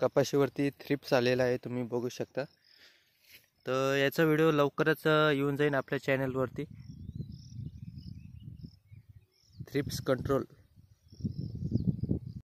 कपाशीवरती thrips आलेला आहे तुम्ही बघू शकता तर याचा व्हिडिओ लवकरच येऊन जाईन आपल्या चॅनलवरती थ्रिप्स कंट्रोल